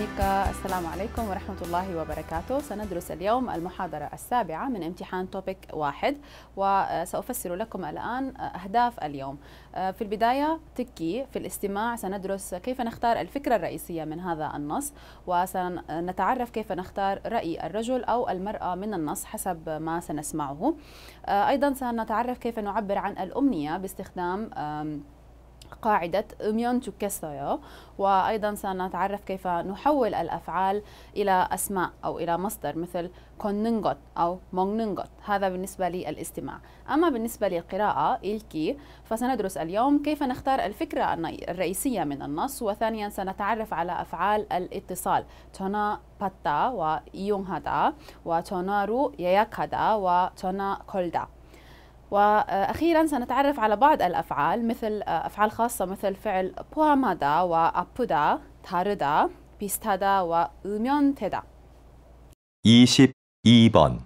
الميكا السلام عليكم ورحمة الله وبركاته سندرس اليوم المحاضرة السابعة من امتحان توبيك واحد وسأفسر لكم الآن أهداف اليوم في البداية تكي في الاستماع سندرس كيف نختار الفكرة الرئيسية من هذا النص وسنتعرف كيف نختار رأي الرجل أو المرأة من النص حسب ما سنسمعه أيضا سنتعرف كيف نعبر عن الأمنية باستخدام قاعدة أميون تكسويو وأيضا سنتعرف كيف نحول الأفعال إلى أسماء أو إلى مصدر مثل كوننغوت أو مونغنغوت هذا بالنسبة للاستماع أما بالنسبة للقراءة إلكي فسندرس اليوم كيف نختار الفكرة الرئيسية من النص وثانيا سنتعرف على أفعال الاتصال تونا باتا وإيونغ هذا وتونارو يياك هذا وتونا كولدا وأخيرا سنتعرف على بعض الأفعال مثل أفعال خاصة مثل فعل 포함하다 وأ프다 다르다 비슷하다 و음연되다 22번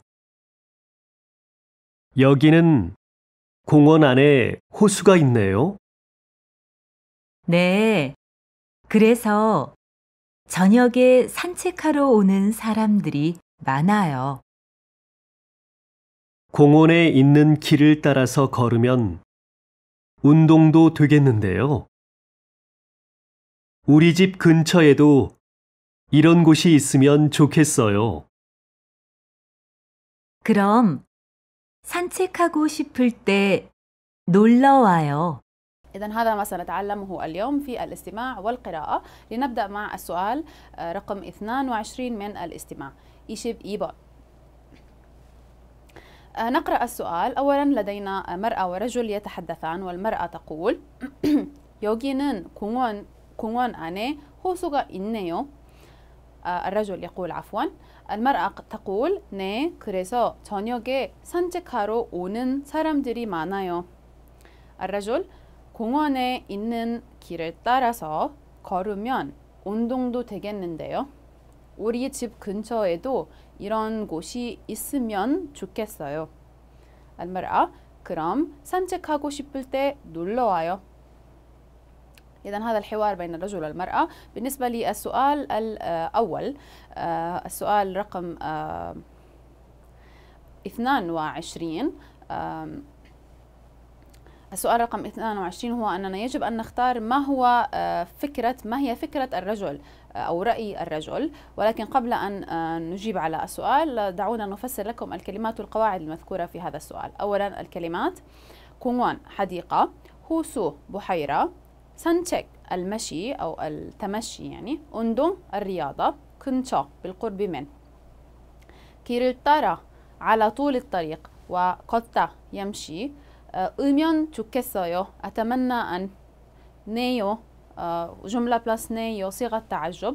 여기는 공원 안에 호수가 있네요. 네. 그래서 저녁에 산책하러 오는 사람들이 많아요. 공원에 있는 길을 따라서 걸으면 운동도 되겠는데요. 우리 집 근처에도 이런 곳이 있으면 좋겠어요. 그럼 산책하고 싶을 때 놀러 와요. إذا هذا ما سنتعلمه اليوم في الاستماع والقراءة لنبدأ مع السؤال رقم 22 من الاستماع. İşe iyi bak. آه، نقرأ السؤال أولا لدينا مرأة ورجل يتحدثان والمرأة تقول 여기는 공원 공원 안에 호수가 있네요. الرجل يقول عفوا المرأة تقول 네 그래서 저녁에 산책하러 오는 사람들이 많아요. الرجل 공원에 있는 길을 따라서 걸으면 운동도 되겠는데요. 우리 집 근처에도 이런 곳이 있으면 좋겠어요. 알마라 그럼 산책하고 싶을 때 놀러 와요. إذا هذا الحوار بين الرجل والمرأة بالنسبة للسؤال الأول السؤال رقم 22 السؤال رقم 22 هو أننا يجب أن نختار ما هو آه، فكرة ما هي فكرة الرجل آه، أو رأي الرجل ولكن قبل أن آه، نجيب على السؤال دعونا نفسر لكم الكلمات والقواعد المذكورة في هذا السؤال أولا الكلمات كونغوان حديقة هوسو بحيرة سانتشيك المشي أو التمشي يعني أندون الرياضة كنتا بالقرب من كيرلتارا على طول الطريق وقطة يمشي 의면 좋겠어요 아타만나 안 네요 جملة 플러스 네요 صيغة تعجب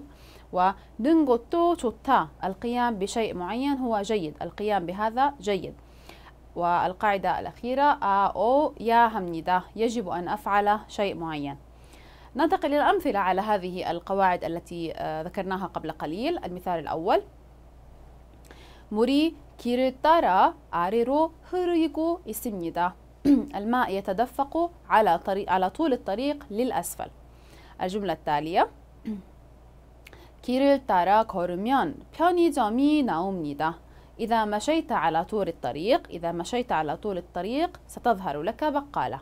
ودنغوتو 좋다 القيام بشيء معين هو جيد القيام بهذا جيد والقاعدة الأخيرة أو يا همنيدا يجب أن أفعل شيء معين ننتقل للأمثلة على هذه القواعد التي ذكرناها قبل قليل المثال الأول 물이 길을 أريرو هريكو 흐르고 الماء يتدفق على, طريق على طول الطريق للأسفل الجملة التالية 길을 따라 걸으면 편의점이 나옵니다. إذا مشيت على طول الطريق إذا مشيت على طول الطريق ستظهر لك بقالة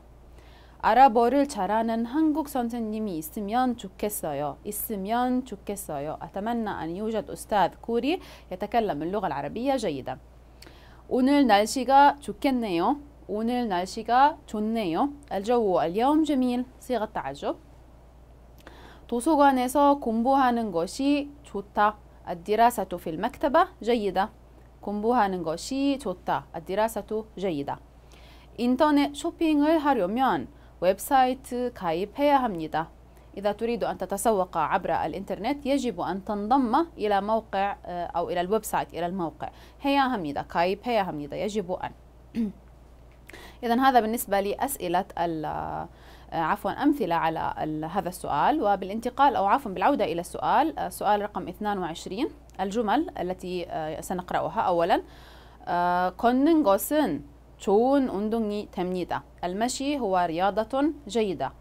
알아보를 잘하는 한국 선생님이 있으면 좋겠어요. 있으면 좋겠어요. أتمنى أن يوجد أستاذ كوري يتكلم اللغة العربية جيدا. 오늘 날씨가 좋겠네요. 오늘 날씨가 좋네요. الجو اليوم جميل. صيغة تعجب. 도서관에서 공부하는 것이 좋다. 아디라사토 필 المكتبة 제이다. 공부하는 것이 좋다. 아디라사토 제이다. 인터넷 쇼핑을 하려면 웹사이트 가입해야 합니다. إذا تريد أن تتسوق عبر الإنترنت يجب أن تنضم إلى موقع أو إلى الويب سايت إلى الموقع هيا هميدا كايب هيا هميدا يجب أن إذا هذا بالنسبة لأسئلة ال آه، عفوا أمثلة على هذا السؤال وبالانتقال أو عفوا بالعودة إلى السؤال آه، سؤال رقم 22 الجمل التي آه، سنقرأها أولا 걷는 غوسن 좋은 운동이 تمنيدا المشي هو رياضة جيدة.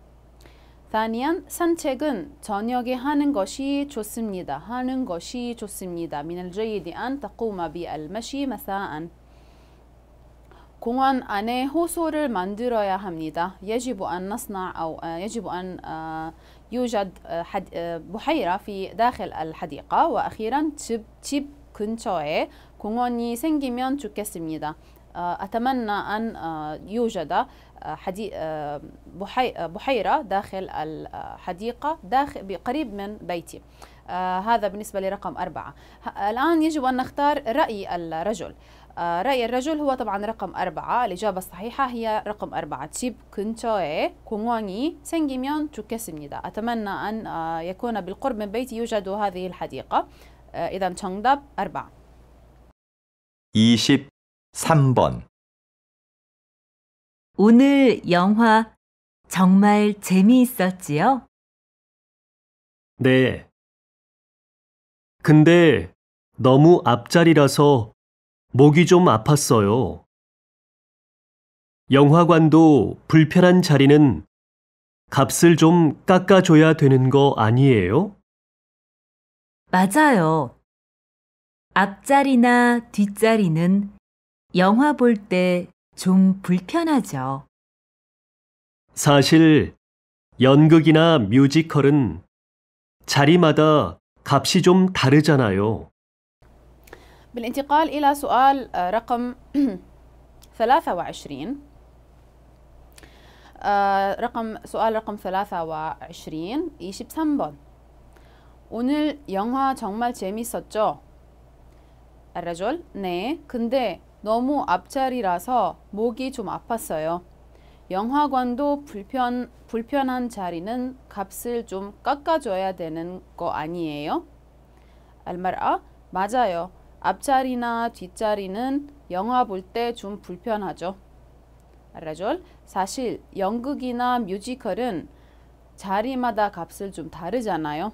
ثانيا سنتيغن تونيوغي 하는 것이 좋습니다. 하는 것이 좋습니다. من الجيد أن تقوم بالمشي مساءً. 공원 안에 호소를 만들어야 합니다. يجب أن نصنع أو آه، يجب أن آه، يوجد آه، بحيرة في داخل الحديقة وأخيرا 집, 집 근처에 공원이 생기면 좋겠습니다. أتمنى أن يوجد بحيرة داخل الحديقة داخل قريب من بيتي هذا بالنسبة لرقم أربعة الآن يجب أن نختار رأي الرجل رأي الرجل هو طبعا رقم أربعة الإجابة الصحيحة هي رقم أربعة 집 근처에 공원이 생기면 좋겠습니다 أتمنى أن يكون بالقرب من بيتي يوجد هذه الحديقة إذا 정답 أربعة 23번 오늘 영화 정말 재미있었지요? 네. 근데 너무 앞자리라서 목이 좀 아팠어요. 영화관도 불편한 자리는 값을 좀 깎아줘야 되는 거 아니에요? 맞아요. 앞자리나 뒷자리는 영화 볼 때 좀 불편하죠. 사실 연극이나 뮤지컬은 자리마다 값이 좀 다르잖아요. بالانتقال إلى سؤال رقم 23 رقم سؤال رقم 23 23번 오늘 영화 정말 재밌었죠? 알라졸? 네. 근데 너무 앞자리라서 목이 좀 아팠어요. 영화관도 불편, 불편한 자리는 값을 좀 깎아줘야 되는 거 아니에요? 알마라? 아? 맞아요. 앞자리나 뒷자리는 영화 볼 때 좀 불편하죠. 알라졸? 사실 연극이나 뮤지컬은 자리마다 값을 좀 다르잖아요.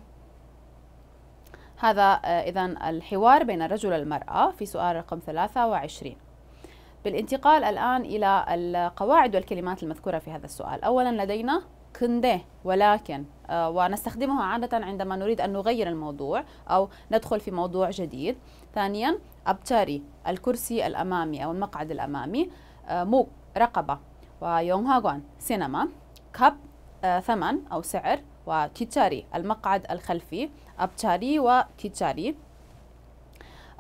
هذا آه، إذا الحوار بين الرجل والمرأة في سؤال رقم 23 بالانتقال الآن إلى القواعد والكلمات المذكورة في هذا السؤال أولا لدينا كنده ولكن آه، ونستخدمها عادة عندما نريد أن نغير الموضوع أو ندخل في موضوع جديد ثانيا أبتاري الكرسي الأمامي أو المقعد الأمامي آه، موك رقبة ويونهاغوان سينما كاب آه، ثمن أو سعر وتيتاري المقعد الخلفي أبتاري وتيتاري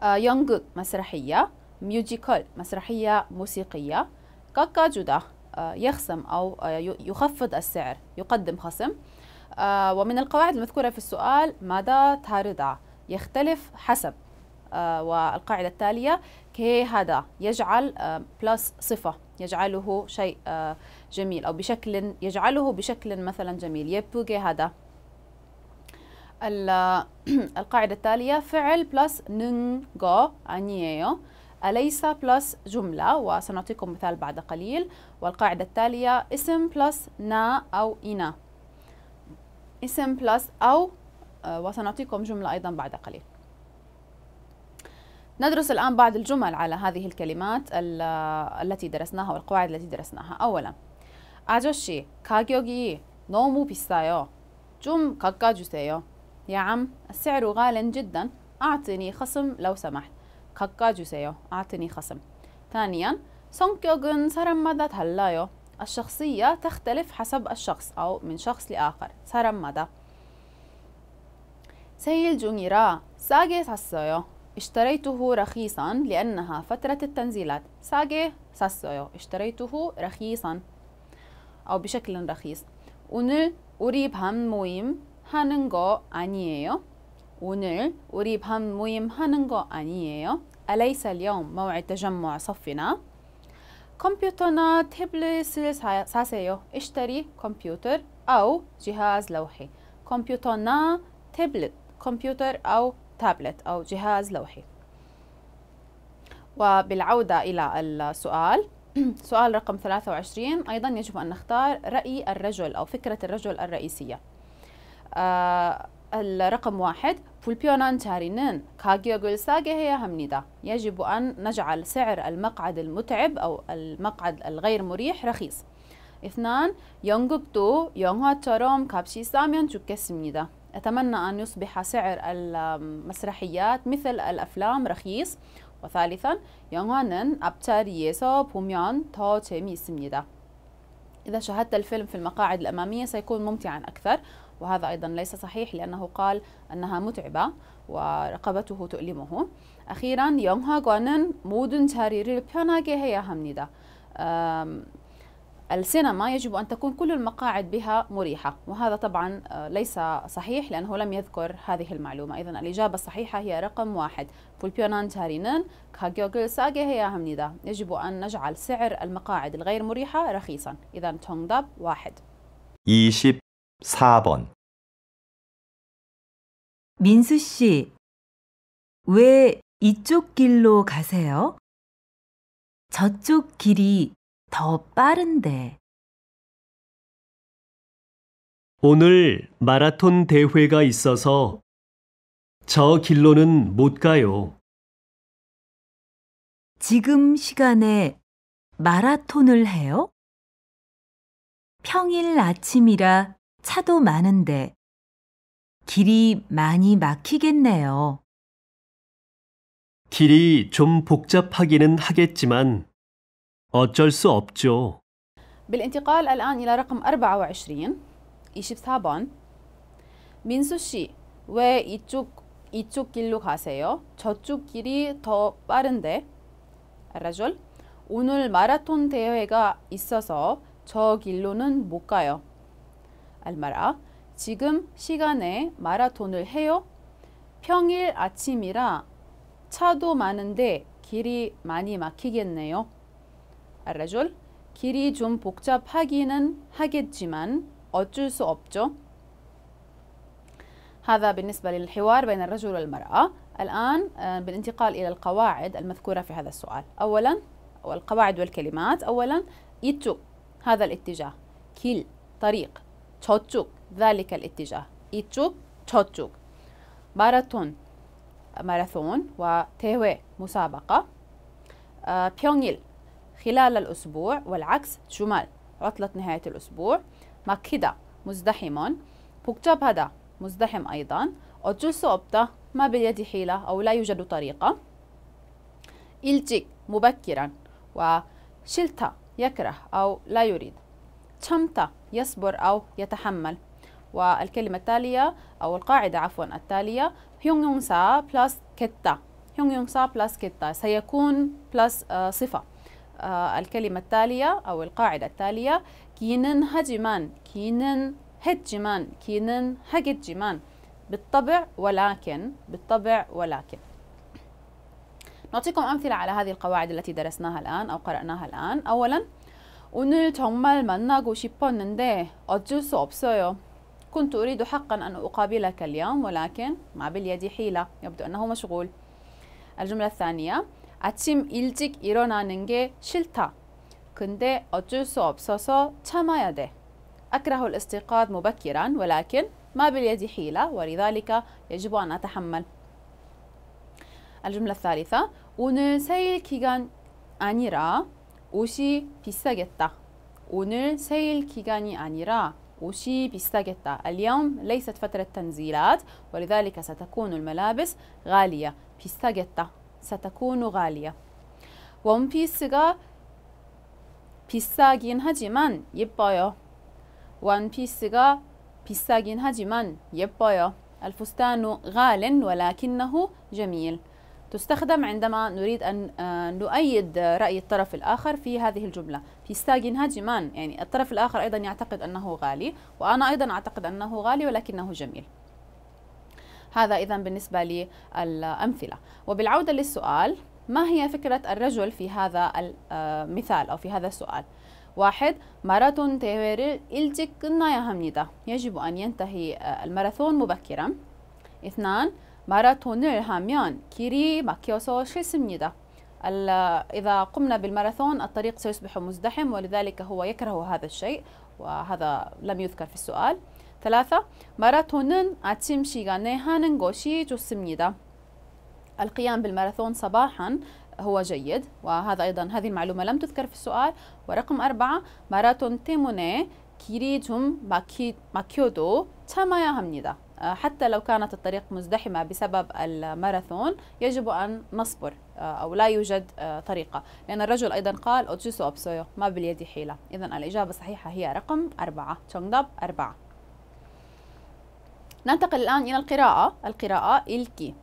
يونغوك مسرحية ميوزيكال مسرحية موسيقية كاكاجودا آه، يخصم أو آه، يخفض السعر يقدم خصم آه، ومن القواعد المذكورة في السؤال مادا تاردع يختلف حسب والقاعدة التالية كي هذا يجعل بلس صفة يجعله شيء جميل أو بشكل يجعله بشكل مثلا جميل يبو كي هذا القاعدة التالية فعل بلس ننغو أنييو أليس بلس جملة وسنعطيكم مثال بعد قليل والقاعدة التالية اسم بلس نا أو إنا اسم بلس أو آه، وسنعطيكم جملة أيضا بعد قليل ندرس الآن بعض الجمل على هذه الكلمات آه، التي درسناها والقواعد التي درسناها أولا كاكيوغي نومو بيسايو جم كاكا جوسيو يا عم السعر غال جدا أعطني خصم لو سمحت 깎아주세요. 아트니 خصم. 다니안 성격은 사람마다 달라요. الشخصية تختلف حسب الشخص أو من شخص لآخر. 사람마다. 세일 중이라 싸게 샀어요. اشتريته رخيصا لأنها فترة التنزيلات. 싸게 샀어요. اشتريته رخيصا أو بشكل رخيص. 오늘 우리 밤 모임 하는 거 아니에요? 오늘 우리 밤 모임 하는 거 아니에요? أليس اليوم موعد تجمع صفنا؟ 컴퓨터나 태블릿을 사, 사세요. اشتري 컴퓨터 아우 جهاز لوحي. 컴퓨터나 태블릿 컴퓨터 아우 تابلت أو جهاز لوحي. وبالعودة إلى السؤال سؤال رقم 23 أيضا يجب أن نختار رأي الرجل أو فكرة الرجل الرئيسية. الرقم واحد 불편한 تارينن كاجيوغل ساجي هي يجب أن نجعل سعر المقعد المتعب أو المقعد الغير مريح رخيص. اثنان 영국도 تروم كابشي 싸면 좋겠습니다. أتمنى أن يصبح سعر المسرحيات مثل الأفلام رخيص. وثالثا 영화는 앞자리에서 보면 더 재미있습니다. إذا شاهدت الفيلم في المقاعد الأمامية سيكون ممتعا أكثر وهذا أيضا ليس صحيح لأنه قال أنها متعبة ورقبته تؤلمه أخيرا 영화관은 مودن 자리를 편하게 هي 합니다 السينما يجب أن تكون كل المقاعد بها مريحة وهذا طبعا آه، ليس صحيح لأنه لم يذكر هذه المعلومة إذا الإجابة الصحيحة هي رقم واحد يجب أن نجعل سعر المقاعد الغير مريحة رخيصا إذا داب واحد 20 4번 민수 씨, 왜 이쪽 길로 가세요? 저쪽 길이 더 빠른데. 오늘 마라톤 대회가 있어서 저 길로는 못 가요. 지금 시간에 마라톤을 해요? 평일 아침이라 차도 많은데 길이 많이 막히겠네요. 길이 좀 복잡하기는 하겠지만 어쩔 수 없죠. بالانتقال الآن إلى رقم 24 24번 민수 씨, 왜 이쪽 이쪽 길로 가세요? 저쪽 길이 더 빠른데. 알아줄? 오늘 마라톤 대회가 있어서 저 길로는 못 가요. المرأة 지금 시간에 마라톤을 해요? 평일 아침이라 차도 많은데 길이 많이 막히겠네요. 알라졸. 길이 좀 복잡하기는 하겠지만 어쩔 수 없죠. هذا بالنسبة للحوار بين الرجل والمرأة الآن آه، بالانتقال إلى القواعد المذكورة في هذا السؤال أولا والقواعد والكلمات أولا يتو هذا الاتجاه كيل طريق 저쪽 ذلك الاتجاه 이쪽 저쪽 마라톤 마라톤 대회 مسابقة 평일 آه، خلال الأسبوع والعكس جمال عطلة نهاية الأسبوع 막히다 مزدحم 복잡하다 مزدحم أيضا 어쩔 수 없다 ما باليد حيلة أو لا يوجد طريقة 일찍 مبكرا وشلتا يكره أو لا يريد تشمتا يصبر أو يتحمل والكلمة التالية أو القاعدة عفوا التالية هيونغ يونغ سا بلس كتا هيونغ يونغ سا بلس كتا سيكون بلس آه، صفة آه، الكلمة التالية أو القاعدة التالية كينن هجمان كينن هجمان كينن هجمان بالطبع ولكن بالطبع ولكن نعطيكم أمثلة على هذه القواعد التي درسناها الآن أو قرأناها الآن أولاً 오늘 정말 만나고 싶었는데 어쩔 수 없어요. كنت أريد حقا أن أقابلك اليوم ولكن مع باليد حيلة يبدو أنه مشغول الجملة الثانية 아침 일찍 일어나는 게 싫다 근데 어쩔 수 없어서 참아야 돼 أكره الاستيقاظ مبكرا ولكن ما باليد حيلة ولذلك يجب أن أتحمل الجملة الثالثة 오늘 سيل 기간 아니라 옷이 비싸겠다. 오늘 세일 기간이 아니라 옷이 비싸겠다. اليوم ليست فترة تنزيلات ولذلك ستكون الملابس غالية. 비싸겠다. ستكون غالية. 원피스가 비싸긴 하지만 예뻐요. 원피스가 비싸긴 하지만 예뻐요. الفستان غال ولكنه جميل. تستخدم عندما نريد أن آه، نؤيد رأي الطرف الآخر في هذه الجملة في بيستاجن هاجمان يعني الطرف الآخر أيضا يعتقد أنه غالي وأنا أيضا أعتقد أنه غالي ولكنه جميل هذا إذا بالنسبة للأمثلة وبالعودة للسؤال ما هي فكرة الرجل في هذا المثال آه، أو في هذا السؤال؟ واحد ماراثون تيويرل إلتك يجب أن ينتهي آه، الماراثون مبكرا اثنان 마라톤을 하면 길이 막혀서 싫습니다. إذا قمنا بالماراثون الطريق سيصبح مزدحم ولذلك هو يكره هذا الشيء وهذا لم يذكر في السؤال ثلاثة 마라톤은 아침 시간에 하는 것이 좋습니다. القيام بالماراثون صباحا هو جيد وهذا أيضا هذه المعلومة لم تذكر في السؤال ورقم أربعة 마라톤 때문에 길이 좀 막히, 막혀도 كما يهمني أه، حتى لو كانت الطريق مزدحمة بسبب الماراثون يجب أن نصبر أه، أو لا يوجد أه، طريقة لأن الرجل أيضا قال أوتشيسو أبسويو ما باليد حيلة إذا الإجابة الصحيحة هي رقم أربعة تشونغداب أربعة ننتقل الآن إلى القراءة القراءة إلكي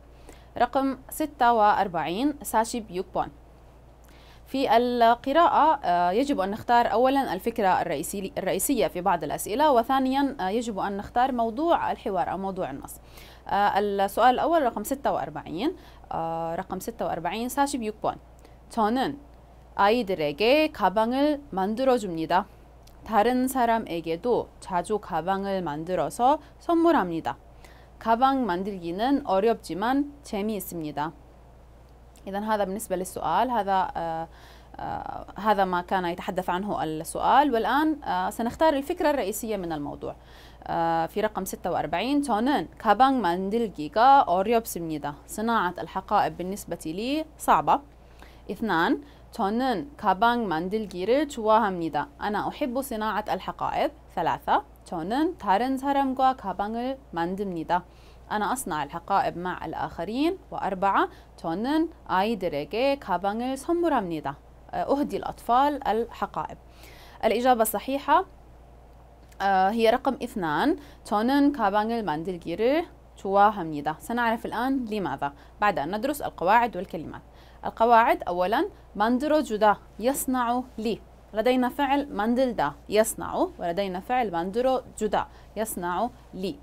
رقم 46 ساشي بيوكبون في القراءة آه، يجب أن نختار أولا الفكرة الرئيسية في بعض الأسئلة وثانيا آه، يجب أن نختار موضوع الحوار أو موضوع النص آه، السؤال الأول رقم 46 رقم 46 46번 저는 아이들에게 가방을 만들어 줍니다. 다른 사람에게도 자주 가방을 만들어서 선물합니다. 가방 만들기는 어렵지만 재미있습니다. إذا هذا بالنسبة للسؤال هذا آه، آه، هذا ما كان يتحدث عنه السؤال والآن آه، سنختار الفكرة الرئيسية من الموضوع في رقم 46 저는 가방 أوريوب سمنيدا صناعة الحقائب بالنسبة لي صعبة. اثنان تونن 가방 만들기를 좋아합니다. أنا أحب صناعة الحقائب. ثلاثة تونن 다른 사람과 가방을 만듭니다. أنا أصنع الحقائب مع الآخرين وأربعة 저는 아이들에게 가방을 선물합니다 أهدي الأطفال الحقائب الإجابة الصحيحة أه، هي رقم اثنان 저는 가방을 만들기를 좋아합니다 سنعرف الآن لماذا بعد أن ندرس القواعد والكلمات القواعد أولا ماندرو 주다 يصنع لي لدينا فعل ماندلدا يصنع ولدينا فعل ماندرو 주다 يصنع لي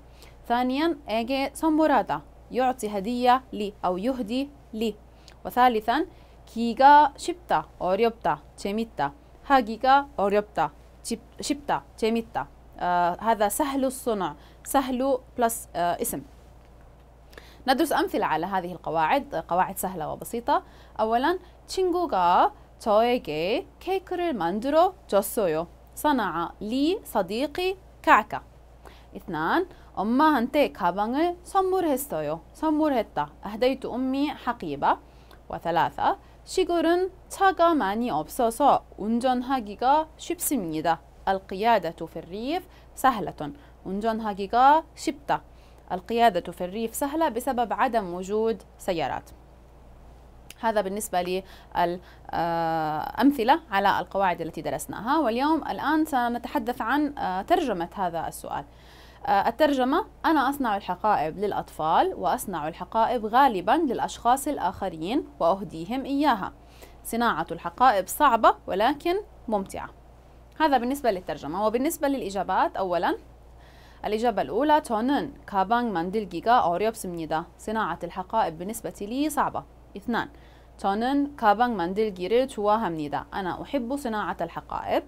ثانيا اجي سامورادا يعطي هدية لي أو يهدي لي وثالثا كيغا شبتا أوريوبتا تشيميتا 하기가 أوريوبتا شبتا تشيميتا آه، هذا سهل الصنع سهل بلس آه اسم ندرس أمثلة على هذه القواعد قواعد سهلة وبسيطة أولا تشينغوغا تويغي 케이크를 만들어 جوسويو صنع لي صديقي كعكة اثنان 엄마한테 가방을 선물했어요. 선물했다. أهديت أمي حقيبة. وثلاثة 시골은 차가 많이 없어서 운전하기가 쉽습니다. 알키야다투 في الريف 운전하기가 쉽다. 알키야다투 في الريف سهلة بسبب عدم وجود سيارات. هذا بالنسبة للأمثلة آه، على القواعد التي درسناها واليوم الآن سنتحدث عن آه، ترجمة هذا السؤال آه، الترجمة أنا أصنع الحقائب للأطفال وأصنع الحقائب غالبا للأشخاص الآخرين وأهديهم إياها صناعة الحقائب صعبة ولكن ممتعة هذا بالنسبة للترجمة وبالنسبة للإجابات أولا الإجابة الأولى تونن ماندل جيجا أوريوب سمنيدا صناعة الحقائب بالنسبة لي صعبة اثنان ماندل 가방 만들기를 좋아합니다. أنا أحب صناعة الحقائب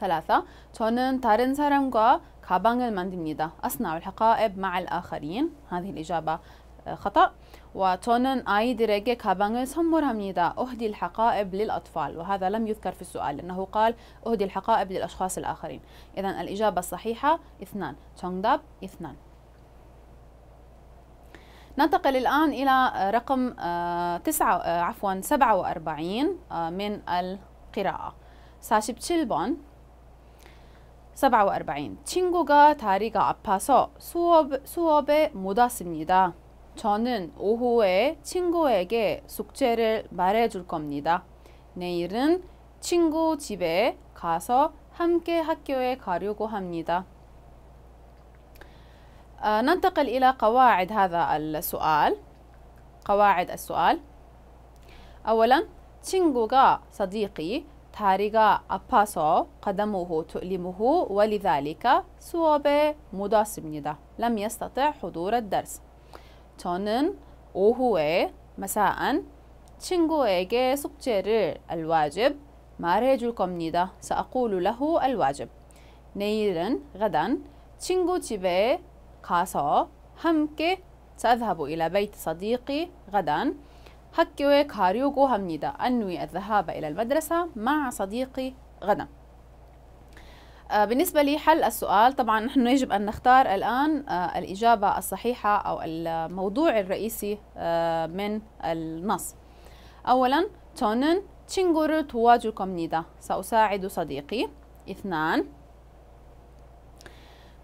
ثلاثة تونن تارن سارمغا كابانجل 만듭니다. أصنع الحقائب مع الآخرين هذه الإجابة آه، خطأ وتونن 아이들에게 سمور 선물합니다. أهدي الحقائب للأطفال وهذا لم يذكر في السؤال لأنه قال أهدي الحقائب للأشخاص الآخرين إذا الإجابة الصحيحة اثنان 정답 اثنان ننتقل الآن إلى رقم آه، تسعة آه، عفوا 47 من القراءه ساشيب تشيلبون 47. 친구가 다리가 아파서 수업, 수업에 못 왔습니다. 저는 오후에 친구에게 숙제를 말해줄 겁니다. 내일은 친구 집에 가서 함께 학교에 가려고 합니다. 아, ننتقل إلى قواعد هذا السؤال قواعد السؤال أولا 친구가 صديقي 다리가 아파서 قدمه تؤلمه ولذلك 수업에 못 왔습니다. لم يستطع حضور الدرس. 저는 오후에 مساء 친구에게 숙제를 الواجب 말해줄 겁니다. سأقول له الواجب. 내일은 غدا 친구 집에 가서 함께 سأذهب إلى بيت صديقي غدا هكوي كاريوغو هامنيدا أنوي الذهاب إلى المدرسة مع صديقي غدا آه، بالنسبة لي حل السؤال طبعا نحن يجب أن نختار الآن آه، الإجابة الصحيحة أو الموضوع الرئيسي آه، من النص أولا تونن تشينغورو 도와줄 겁니다. سأساعد صديقي. اثنان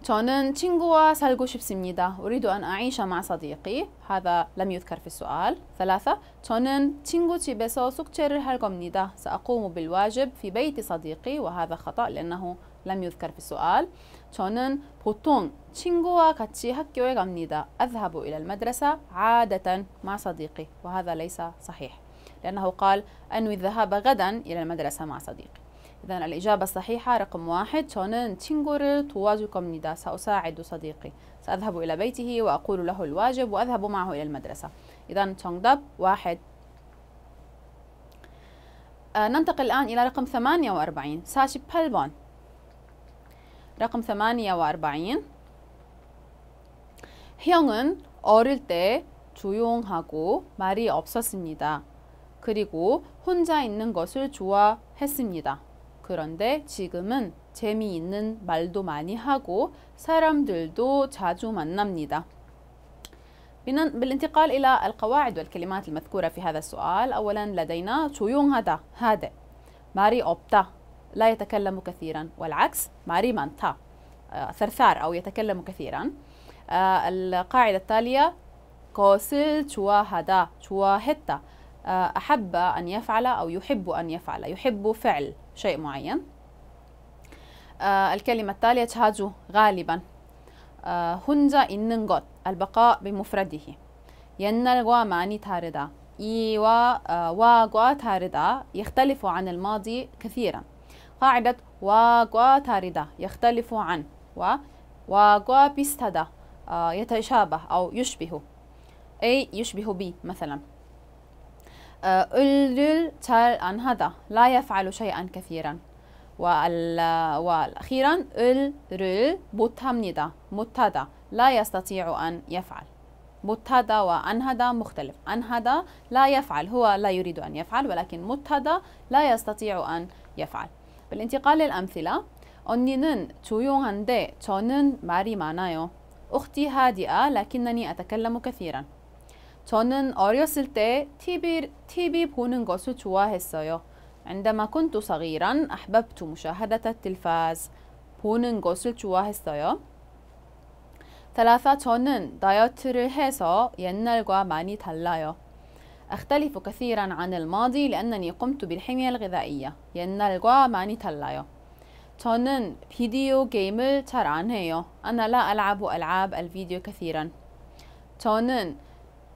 저는 친구와 살고 싶습니다. أريد أن أعيش مع صديقي. هذا لم يذكر في السؤال. ثلاثة. 저는 친구 집에서 숙제를 할 겁니다. سأقوم بالواجب في بيت صديقي وهذا خطأ لأنه لم يذكر في السؤال. 저는 보통 친구와 같이 학교에 갑니다. أذهب إلى المدرسة عادة مع صديقي وهذا ليس صحيح. لأنه قال أنوي الذهاب غدا إلى المدرسة مع صديقي. إذا الإجابة الصحيحة رقم واحد 저는 친구를 도와줄 겁니다. سأساعد صديقي. سأذهب إلى بيته وأقول له الواجب وأذهب معه إلى المدرسة. إذا 정답 واحد. آه ننتقل الآن إلى رقم ثمانية وأربعين 48 بالبون رقم ثمانية وأربعين 48 형은 어릴 때 조용하고 말이 없었습니다. 그리고 혼자 있는 것을 좋아했습니다. 그런데 지금은 재미있는 말도 많이 하고 사람들도 자주 만납니다. بالانتقال إلى القواعد والكلمات المذكورة في هذا السؤال أولا لدينا هذا هذا ماري 없다 لا يتكلم كثيرا والعكس ماري آه، مانتا ثرثار أو يتكلم كثيرا آه، القاعدة التالية كوسل شوا هذا شوا هتا أحب أن يفعل أو يحب أن يفعل يحب فعل شيء معين آه الكلمة التالية تهاجو غالبا آه هنزا إننغوت البقاء بمفرده ينالغوا 옛날과 많이 다르다 이와 와과 تاردا يختلف عن الماضي كثيرا قاعدة واقوا تاردا يختلف عن و واقوا بيستدا آه، يتشابه أو يشبه أي يشبه بي مثلا أولل آه، تال عن هذا لا يفعل شيئا كثيرا وأخيرا الرل 못합니다 못하다 لا يستطيع أن يفعل متهدى وأن هذا مختلف أن هذا لا يفعل هو لا يريد أن يفعل ولكن متهدى لا يستطيع أن يفعل بالانتقال للأمثلة 언니는 조용한데 저는 말이 많아요. أختي هادئة لكنني أتكلم كثيرا. 저는 어렸을 때 TV, TV 보는 것을 좋아했어요. عندما كنت صغيرا أحببت مشاهدة التلفاز. 보는 것을 좋아했어요. 3. 저는 다이어트를 해서 옛날과 많이 달라요. أختلف كثيرا عن الماضي لأنني قمت بالحمية الغذائية. 옛날과 많이 달라요. 저는 비디오 게임을 잘 안 해요. أنا لا ألعب ألعاب الفيديو كثيرا. 저는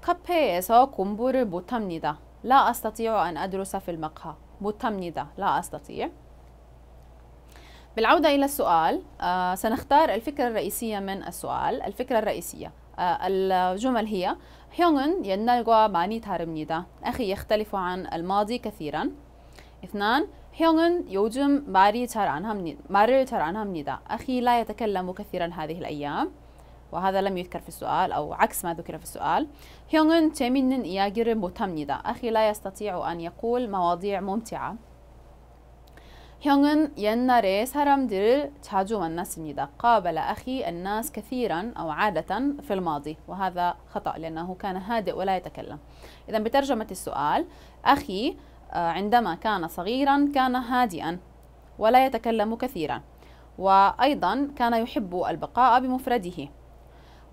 카페에서 공부를 못합니다. لا أستطيع أن أدرس في المقهى. 못합니다. 라 아스타티오. بالعودة إلى السؤال آه سنختار الفكرة الرئيسية من السؤال الفكرة الرئيسية آه الجمل هي هيونغن ينالغوا ماني تارمنيدا أخي يختلف عن الماضي كثيرا اثنان هيونغن يوجم ماري 잘안 합니다 말을 잘안 أخي لا يتكلم كثيرا هذه الأيام وهذا لم يذكر في السؤال أو عكس ما ذكر في السؤال هيونغن 재밌는 이야기를 못합니다 أخي لا يستطيع أن يقول مواضيع ممتعة 형은 옛날에 사람들을 자주 만났습니다. قابل أخي الناس كثيرا أو عادة في الماضي وهذا خطأ لأنه كان هادئ ولا يتكلم إذا بترجمة السؤال أخي آه، عندما كان صغيرا كان هادئا ولا يتكلم كثيرا وأيضا كان يحب البقاء بمفرده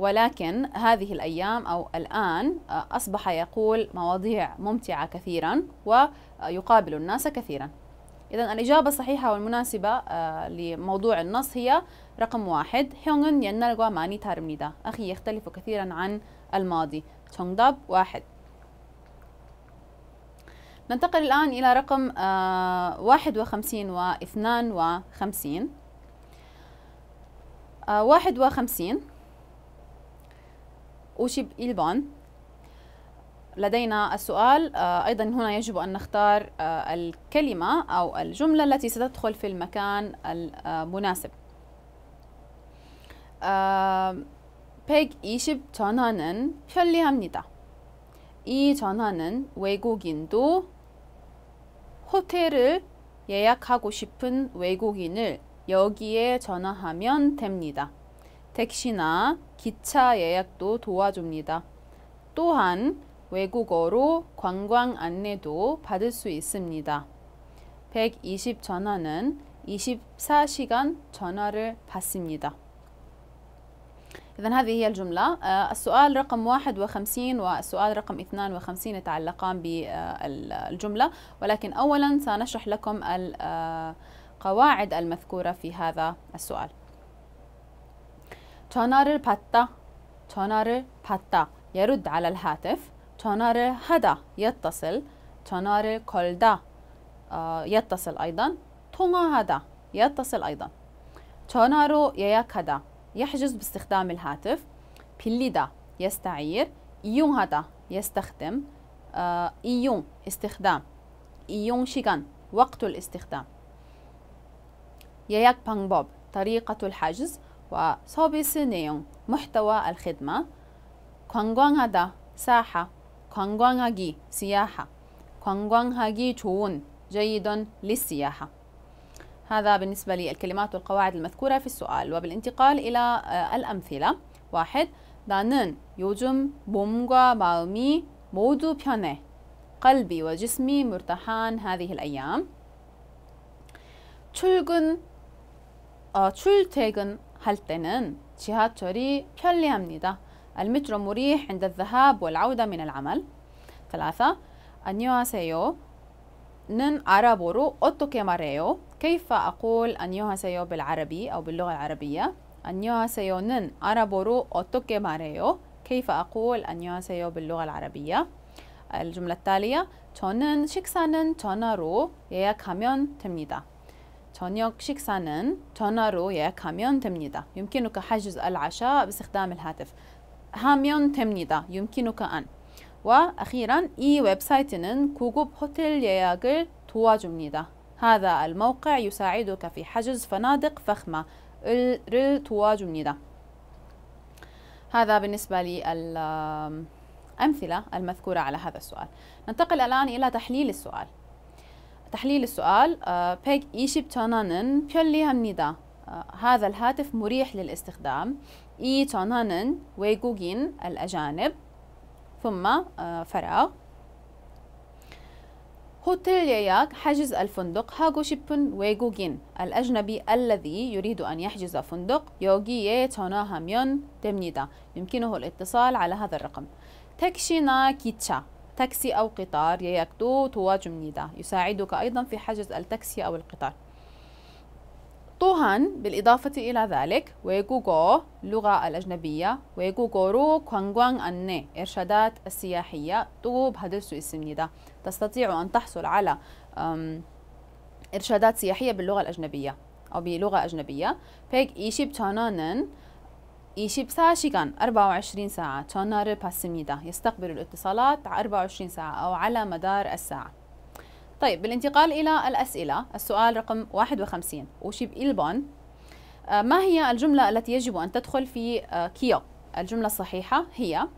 ولكن هذه الأيام أو الآن آه، أصبح يقول مواضيع ممتعة كثيرا ويقابل الناس كثيرا إذا الإجابة الصحيحة والمناسبة آه، لموضوع النص هي رقم واحد أخي يختلف كثيرا عن الماضي تونغداب واحد ننتقل الآن إلى رقم آه، واحد وخمسين واثنان وخمسين واحد وخمسين وشيب إلبان لدينا السؤال آه، أيضا هنا يجب أن نختار آه، الكلمة أو الجملة التي ستدخل في المكان المناسب آه، 백이십 전화는 편리합니다. 이 전화는 외국인도 호텔을 예약하고 싶은 외국인을 여기에 전화하면 됩니다. 택시나 기차 예약도 도와줍니다. 또한 외국어로 관광 안내도 받을 수 있습니다. 120 전화는 24시간 전화를 받습니다. إذا هذه هي الجملة آه، السؤال رقم 51 والسؤال رقم 52 يتعلقان بالجملة ولكن أولا سنشرح لكم القواعد آه، المذكورة في هذا السؤال 전화를 받다 전화를 받다 يرد على الهاتف 전화를 하다 يتصل 전화를 걸다 يتصل أيضا 통화하다 يتصل أيضا 전화로 예약하다 يحجز باستخدام الهاتف 빌리다 يستعير 이용하다 يستخدم 이용 استخدام إيون شيغان وقت الاستخدام ياك بانغبوب طريقة الحجز سوبيس نيون محتوى الخدمة 관광하다 ساحة 관광하기 سياحة 관광하기 جون جيد للسياحة هذا بالنسبة للكلمات والقواعد المذكورة في السؤال وبالانتقال إلى آه، الأمثلة واحد 나는 요즘 몸과 마음이 모두 편해 قلبي وجسمي مرتاحان هذه الأيام 출근 어, 출퇴근 할 때는 지하철이 편리합니다. المترو مريح عند الذهاب والعودة من العمل. ثلاثة 안녕하세요. 는 아랍어로 어떻게 말해요? كيف أقول 안녕하세요 بالعربي أو باللغة العربية؟ 는 아랍어로 어떻게 말해요? كيف أقول 안녕하세요 باللغة العربية؟ الجملة التالية 저는 식사는 전화로 예약하면 됩니다. 저녁 식사는 전화로 예약하면 됩니다. يمكنك حجز العشاء باستخدام الهاتف. 하면 됩니다. يمكنك أن. وأخيرا 이 웹사이트는 고급 호텔 예약을 도와줍니다. هذا الموقع يساعدك في حجز فنادق فخمة 를 도와줍니다. هذا بالنسبة للأمثلة المذكورة على هذا السؤال. ننتقل الآن إلى تحليل السؤال. تحليل السؤال آه، بيج إيشي بتونانن بيولي همنيدا آه، هذا الهاتف مريح للاستخدام إي تونانن ويجوجين الأجانب ثم آه، فراغ هوتيل ياك حجز الفندق هاغو شيبن ويجوجين الأجنبي الذي يريد أن يحجز فندق يوغي يوجي توناهاميون تمنيدا يمكنه الاتصال على هذا الرقم تكشينا كيتشا تاكسي أو قطار يياكتو تواج نيدا يساعدك أيضا في حجز التاكسي أو القطار طوهان بالإضافة إلى ذلك ويجوغو اللغة الأجنبية ويجوغورو كوانغوان أني إرشادات السياحية طوب هدرسو اسمنيدا تستطيع أن تحصل على إرشادات سياحية باللغة الأجنبية أو بلغة أجنبية بيك إيشيب تانانن 이십 사시간 24ساعة 전화를 받습니다. يستقبل الاتصالات 24 ساعة أو على مدار الساعة. طيب بالانتقال إلى الأسئلة السؤال رقم 51 وشيب إلبون آه، ما هي الجملة التي يجب أن تدخل في آه، كيو؟ الجملة الصحيحة هي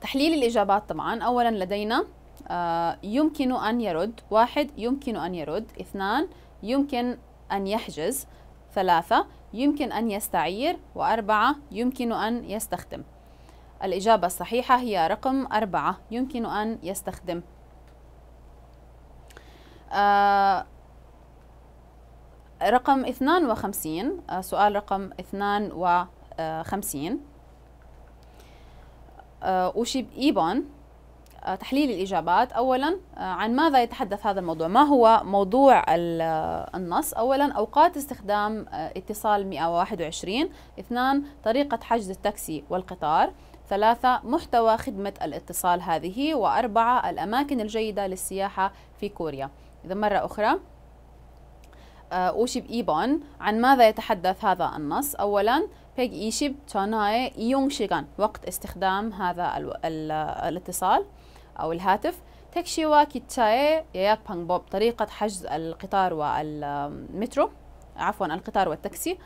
تحليل الإجابات طبعا أولا لدينا آه، يمكن أن يرد واحد يمكن أن يرد اثنان يمكن أن يحجز ثلاثة يمكن أن يستعير وأربعة يمكن أن يستخدم الإجابة الصحيحة هي رقم أربعة يمكن أن يستخدم آه، رقم 52 وخمسين آه، سؤال رقم 52 وخمسين آه، وشيب إيبون آه، تحليل الإجابات أولا آه، عن ماذا يتحدث هذا الموضوع ما هو موضوع آه، النص أولا أوقات استخدام اتصال 121 اثنان طريقة حجز التاكسي والقطار ثلاثة محتوى خدمة الاتصال هذه وأربعة الأماكن الجيدة للسياحة في كوريا إذا مرة أخرى أوشيب إيبون عن ماذا يتحدث هذا النص أولا إيشيب تونهاي يونغ شيغان وقت استخدام هذا الاتصال أو الهاتف تكشيوا كيتشاي ياك بانج بوب طريقة حجز القطار والمترو عفوا القطار والتاكسي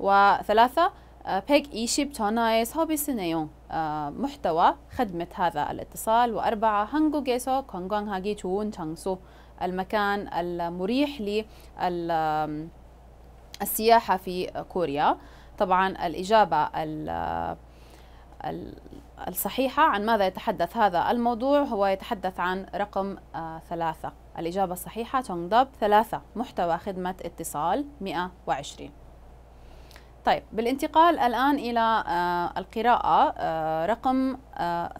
وثلاثة آه، بيك إي شيب سوبي هوبي سينيون آه، محتوى خدمة هذا الاتصال وأربعة هانجو جيسو كونغون هاجي تون تانسو المكان المريح للسياحة في كوريا طبعا الإجابة آه، الصحيحة عن ماذا يتحدث هذا الموضوع هو يتحدث عن رقم آه، ثلاثة الإجابة الصحيحة تنضب ثلاثة محتوى خدمة اتصال 120 طيب بالانتقال الآن إلى آه، القراءة آه، رقم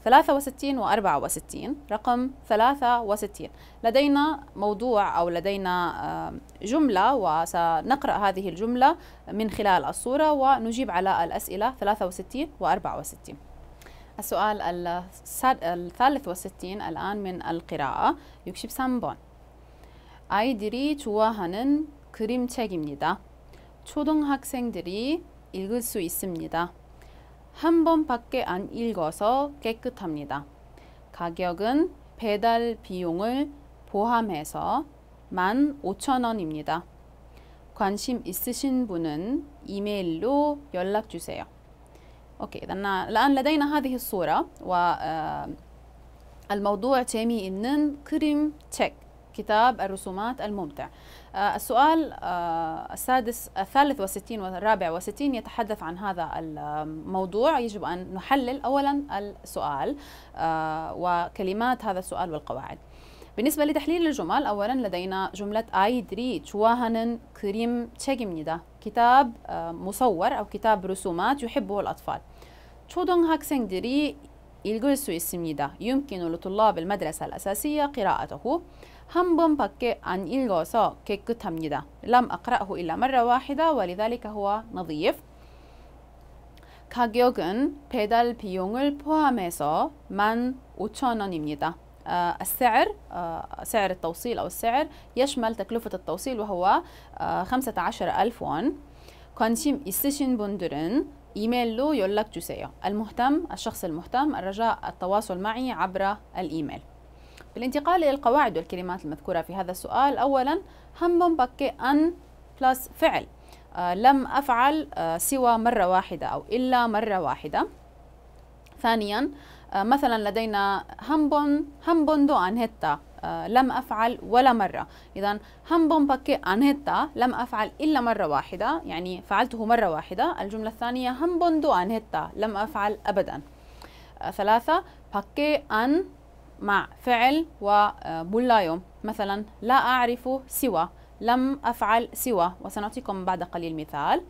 63 و 64 رقم 63 لدينا موضوع أو لدينا جملة وسنقرأ هذه الجملة من خلال الصورة ونجيب على الأسئلة 63 و 64 السؤال الثالث والستين الآن من القراءة 육십 삼번 아이들이 좋아하는 그림책입니다. 초등학생들이 읽을 수 있습니다. 한 번밖에 안 읽어서 깨끗합니다. 가격은 배달 비용을 포함해서 1 5 0 0 0 원입니다 관심 있으신 분은 이메일로 연락 주세요. اوكي اذا الان لدينا هذه الصوره و آه، الموضوع تيمي إنن كريم تشيك كتاب الرسومات الممتع آه، السؤال آه، السادس الثالث وستين والرابع وستين يتحدث عن هذا الموضوع يجب أن نحلل أولا السؤال وكلمات هذا السؤال والقواعد بالنسبة لتحليل الجمل أولا لدينا جملة أي دري واهنن كريم تشيجمنيدا كتاب مصور أو كتاب رسومات يحبه الأطفال 초등학생들이 읽을 수 있습니다. يمكن لطلاب 둘러볼 الأساسية قراءته 한 번밖에 안 읽어서 깨끗합니다. 깨끗합니다. 람 아크라후 일라 마라 ولذلك 와리다리카 후와 가격은 배달 비용을 포함해서 15,000원입니다. السعر سعر التوصيل أو السعر يشمل تكلفة التوصيل وهو 15,000 원. 관심 있으신 분들은 إيميله يقولك جوسيا المهتم الشخص المهتم الرجاء التواصل معي عبر الإيميل بالانتقال إلى القواعد والكلمات المذكورة في هذا السؤال أولا هم بك أن بلس فعل آه لم أفعل آه سوى مرة واحدة أو إلا مرة واحدة ثانيا آه مثلا لدينا همبون همبون دو أن هتا لم أفعل ولا مرة إذا هم بمبكي أنهتا لم أفعل إلا مرة واحدة يعني فعلته مرة واحدة الجملة الثانية هم بوندو أنهتا لم أفعل أبدا آه، ثلاثة بكي أن مع فعل وبولايوم آه، مثلا لا أعرف سوى لم أفعل سوى وسنعطيكم بعد قليل مثال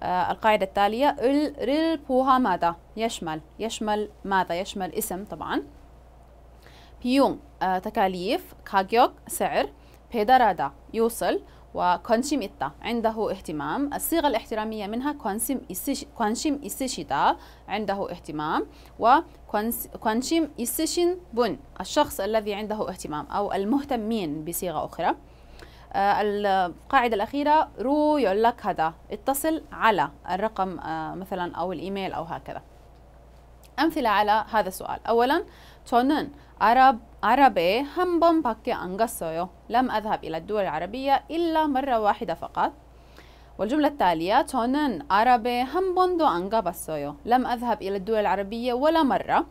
آه، القاعدة التالية ال ريل بوها ماذا يشمل يشمل ماذا يشمل اسم طبعا 비용, آه، تكاليف, 가격, سعر 배달하다, يوصل و관심 있다 عنده اهتمام الصيغة الاحترامية منها 관심, 있으시, 관심 있으시다 عنده اهتمام و관심 있으신 분 الشخص الذي عنده اهتمام أو المهتمين بصيغة أخرى آه، القاعدة الأخيرة رو يلك هذا اتصل على الرقم آه، مثلا أو الإيميل أو هكذا أمثلة على هذا السؤال أولا 저는 아랍, 아랍에 한 번밖에 안 갔어요. لم أذهب إلى الدول العربية إلا مرة واحدة فقط. والجملة التالية 저는 아랍에 한 번도 안 가봤어요. لم أذهب إلى الدول العربية ولا مرة.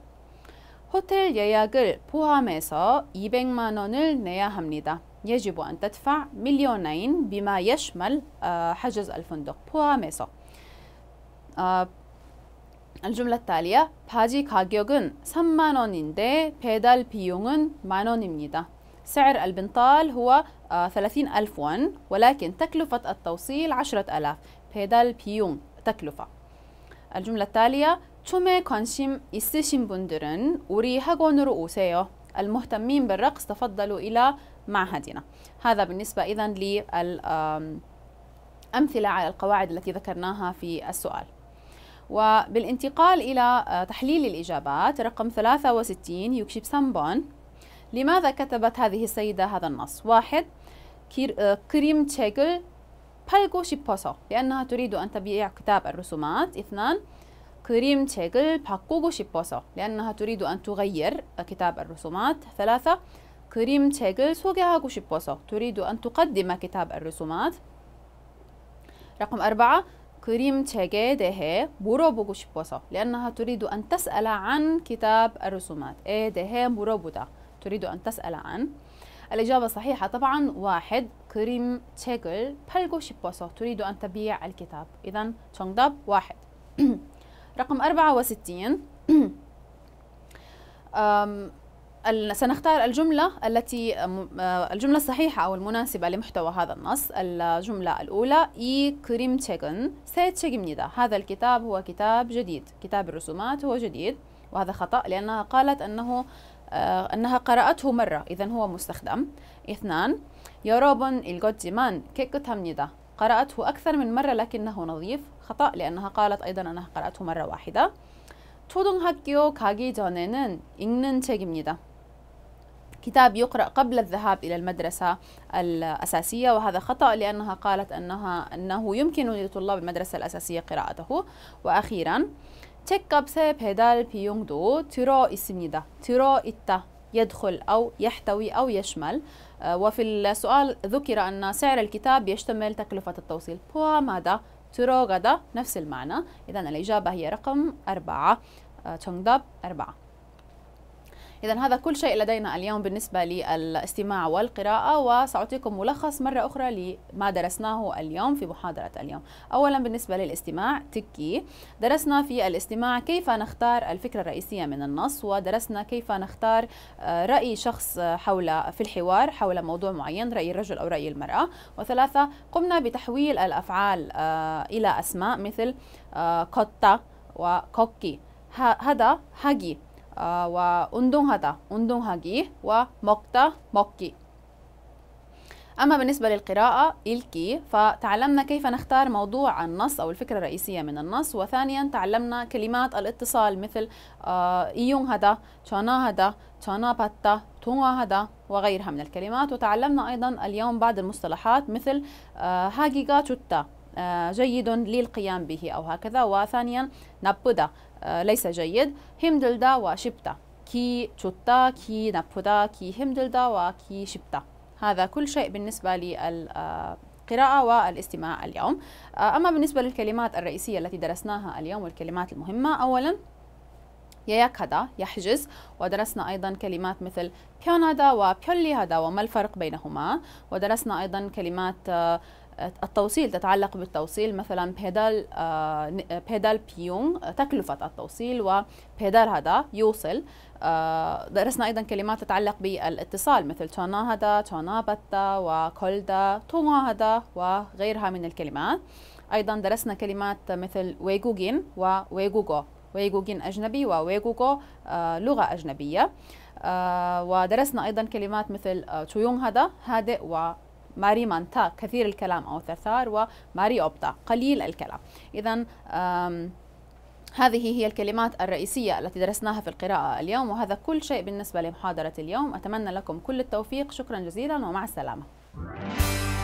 호텔 예약을 포함해서 200만 원을 내야 합니다. يجب أن تدفع مليونين بما يشمل آه، حجز الفندق 포함해서 آه، الجملة التالية 바지 가격은 3만 원인데 배달 비용은 만 원입니다. سعر البنطال هو 30 آه، ألف ون ولكن تكلفة التوصيل 10 ألاف بيدال 비용 تكلفة الجملة التالية 춤에 관심 있으신 분들은 우리 학원으로 오세요. المهتمين بالرقص تفضلوا إلى معهدنا هذا بالنسبة إذا للأمثلة على القواعد التي ذكرناها في السؤال وبالانتقال إلى آه، تحليل الإجابات رقم 63 يكشف سامبون لماذا كتبت هذه السيدة هذا النص؟ واحد آه، كريم책을 بالغو شيبوسو لأنها تريد أن تبيع كتاب الرسومات اثنان 그림책을 باكوغو شيبوسو لأنها تريد أن تغير آه، كتاب الرسومات ثلاثة كريم تشيغل 소개하고 شيبوسو تريد أن تقدم كتاب الرسومات رقم أربعة 그림책에 대해 물어보고 싶어서 لأنها تريد أن تسأل عن كتاب الرسومات에 대해 물어보다 تريد أن تسأل عن الإجابة صحيحة طبعا واحد كريم تشيكل 팔고 싶어서 تريد أن تبيع الكتاب إذا 정답 واحد رقم 64 سنختار الجملة التي آه، الجملة الصحيحة أو المناسبة لمحتوى هذا النص الجملة الأولى 이 그림책은 새 책입니다 هذا الكتاب هو كتاب جديد كتاب الرسومات هو جديد وهذا خطأ لأنها قالت أنه آه، أنها قرأته مرة إذا هو مستخدم اثنان يوروبون الجوتيمان 읽었지만 قرأته أكثر من مرة لكنه نظيف خطأ لأنها قالت أيضا أنها قرأته مرة واحدة 초등학교 가기 전에는 읽는 책입니다. كتاب يقرأ قبل الذهاب إلى المدرسة الأساسية وهذا خطأ لأنها قالت أنها أنه يمكن لطلاب المدرسة الأساسية قراءته وأخيرا 책값의 배달 비용도 들어 있습니다. 들어 있다. يدخل أو يحتوي أو يشمل آه، وفي السؤال ذكر أن سعر الكتاب يشتمل تكلفة التوصيل 포함하다 들어가다 نفس المعنى إذا الإجابة هي رقم أربعة 정답 آه، أربعة إذا هذا كل شيء لدينا اليوم بالنسبة للاستماع والقراءة وسأعطيكم ملخص مرة أخرى لما درسناه اليوم في محاضرة اليوم أولا بالنسبة للاستماع تكي درسنا في الاستماع كيف نختار الفكرة الرئيسية من النص ودرسنا كيف نختار آه، رأي شخص حول في الحوار حول موضوع معين رأي الرجل أو رأي المرأة وثلاثة قمنا بتحويل الأفعال آه، إلى أسماء مثل قطة آه، وكوكي هذا هاجي 와 운동하다 운동하기 와 먹다 먹기 أما بالنسبة للقراءة إلكي فتعلمنا كيف نختار موضوع النص أو الفكرة الرئيسية من النص وثانيا تعلمنا كلمات الاتصال مثل آه، إيون هذا تشانا هذا تشانا باتا تونغا هذا وغيرها من الكلمات وتعلمنا أيضا اليوم بعض المصطلحات مثل آه، هاجيغا تشوتا آه، جيد للقيام به أو هكذا وثانيا نبدا آه، ليس جيد 힘들다 وشبتا كي تشوتا كي نابودا كي 힘들다 وكي شبتا هذا كل شيء بالنسبة للقراءة والاستماع اليوم آه، أما بالنسبة للكلمات الرئيسية التي درسناها اليوم والكلمات المهمة أولا يكدا يحجز ودرسنا أيضا كلمات مثل بيونادا وبيولي هذا وما الفرق بينهما ودرسنا أيضا كلمات آه، التوصيل تتعلق بالتوصيل مثلا بيدال آه، بيدال بيون آه، تكلفة التوصيل وبيدال هذا يوصل آه، درسنا أيضا كلمات تتعلق بالاتصال مثل تونا هذا تونا بتا وكولدا تونا هذا وغيرها من الكلمات أيضا درسنا كلمات مثل ويجوجين وويجوجو ويجوجين أجنبي وويجوجو لغة أجنبية ودرسنا أيضا كلمات مثل تويون هذا هادئ و ماري مانتا كثير الكلام أو ثرثار وماري أوبتا قليل الكلام إذا هذه هي الكلمات الرئيسية التي درسناها في القراءة اليوم وهذا كل شيء بالنسبة لمحاضرة اليوم أتمنى لكم كل التوفيق شكرا جزيلا ومع السلامة